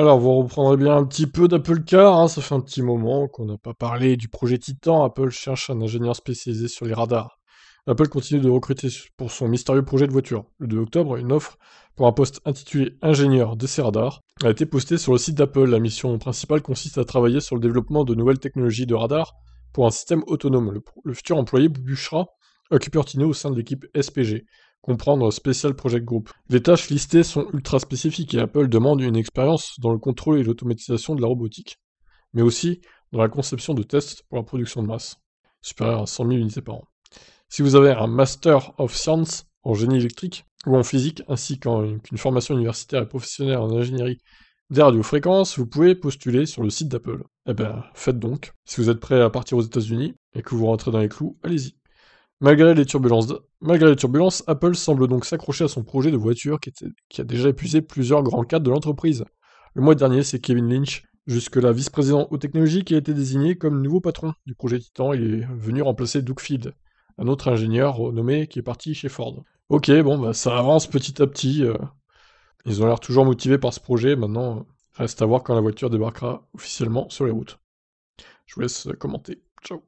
Alors, vous reprendrez bien un petit peu d'Apple Car, hein. ça fait un petit moment qu'on n'a pas parlé du projet Titan. Apple cherche un ingénieur spécialisé sur les radars. Apple continue de recruter pour son mystérieux projet de voiture. Le 2 octobre, une offre pour un poste intitulé ingénieur de ces radars a été postée sur le site d'Apple. La mission principale consiste à travailler sur le développement de nouvelles technologies de radars pour un système autonome. Le, futur employé bûchera à Tino au sein de l'équipe SPG comprendre Special Project Group. Les tâches listées sont ultra spécifiques et Apple demande une expérience dans le contrôle et l'automatisation de la robotique, mais aussi dans la conception de tests pour la production de masse, supérieure à 100 000 unités par an. Si vous avez un Master of Science en génie électrique ou en physique, ainsi qu'une formation universitaire et professionnelle en ingénierie des radiofréquences, vous pouvez postuler sur le site d'Apple. Eh bien, faites donc. Si vous êtes prêt à partir aux États-Unis et que vous rentrez dans les clous, allez-y. Malgré les, turbulences, Apple semble donc s'accrocher à son projet de voiture qui, a déjà épuisé plusieurs grands cadres de l'entreprise. Le mois dernier, c'est Kevin Lynch, jusque-là vice-président aux technologies, qui a été désigné comme nouveau patron du projet Titan. Il est venu remplacer Doug Field, un autre ingénieur nommé qui est parti chez Ford. Ok, bon, bah, ça avance petit à petit. Euh. ils ont l'air toujours motivés par ce projet. Maintenant, euh, reste à voir quand la voiture débarquera officiellement sur les routes. Je vous laisse commenter. Ciao